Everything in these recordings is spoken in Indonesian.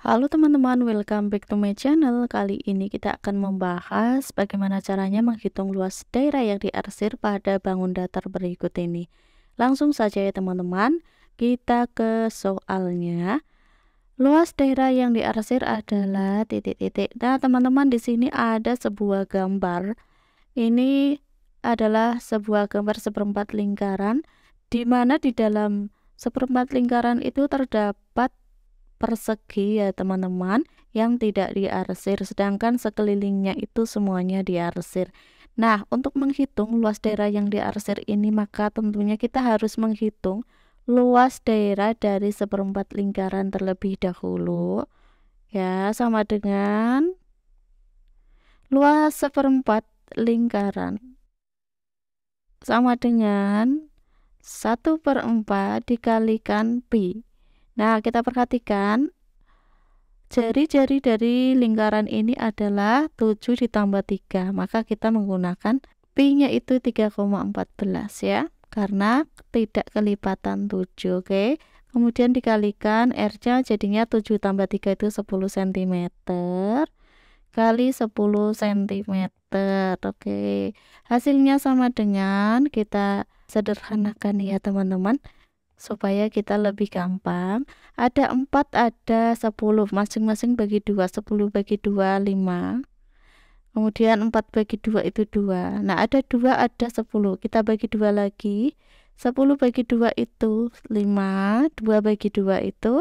Halo teman-teman, welcome back to my channel. Kali ini kita akan membahas bagaimana caranya menghitung luas daerah yang diarsir pada bangun datar berikut ini. Langsung saja ya teman-teman, kita ke soalnya. Luas daerah yang diarsir adalah titik-titik. Nah, teman-teman di sini ada sebuah gambar. Ini adalah sebuah gambar seperempat lingkaran di mana di dalam seperempat lingkaran itu terdapat persegi ya teman-teman yang tidak diarsir sedangkan sekelilingnya itu semuanya diarsir nah untuk menghitung luas daerah yang diarsir ini maka tentunya kita harus menghitung luas daerah dari seperempat lingkaran terlebih dahulu ya sama dengan luas seperempat lingkaran sama dengan 1 per 4 dikalikan pi Nah, kita perhatikan jari-jari dari lingkaran ini adalah 7 ditambah 3. Maka kita menggunakan pi-nya itu 3,14 ya. Karena tidak kelipatan 7, oke. Okay? Kemudian dikalikan R-nya jadinya 7 tambah 3 itu 10 cm kali 10 cm. Oke. Okay. Hasilnya sama dengan kita sederhanakan ya, teman-teman supaya kita lebih gampang. Ada 4, ada 10. Masing-masing bagi 2. 10 bagi 2, 5. Kemudian 4 bagi 2 itu 2. Nah, ada 2, ada 10. Kita bagi 2 lagi. 10 bagi 2 itu 5. 2 bagi 2 itu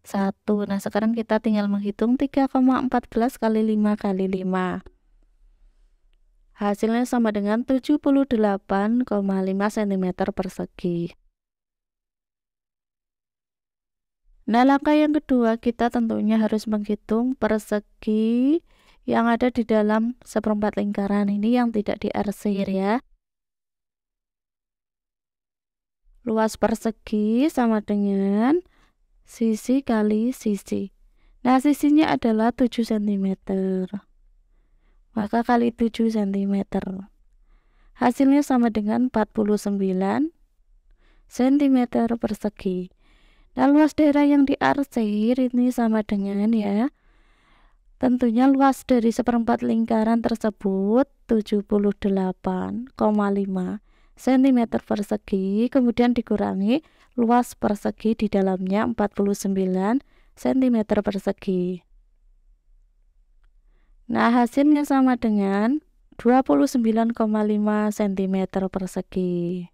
1. Nah, sekarang kita tinggal menghitung 3,14 kali 5 kali 5. Hasilnya sama dengan 78,5 cm persegi. Nah, langkah yang kedua, kita tentunya harus menghitung persegi yang ada di dalam seperempat lingkaran ini yang tidak diarsir iya. ya. Luas persegi sama dengan sisi kali sisi. Nah, sisinya adalah 7 cm. Maka kali 7 cm. Hasilnya sama dengan 49 cm persegi. Nah, luas daerah yang diarsir ini sama dengan ya tentunya luas dari seperempat lingkaran tersebut 78,5 cm persegi kemudian dikurangi luas persegi di dalamnya 49 cm persegi nah hasilnya sama dengan 29,5 cm persegi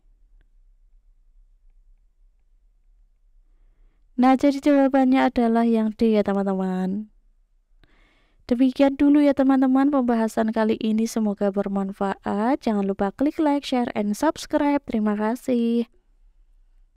Nah, jadi jawabannya adalah yang D ya teman-teman. Demikian dulu ya teman-teman pembahasan kali ini semoga bermanfaat. Jangan lupa klik like, share, and subscribe. Terima kasih.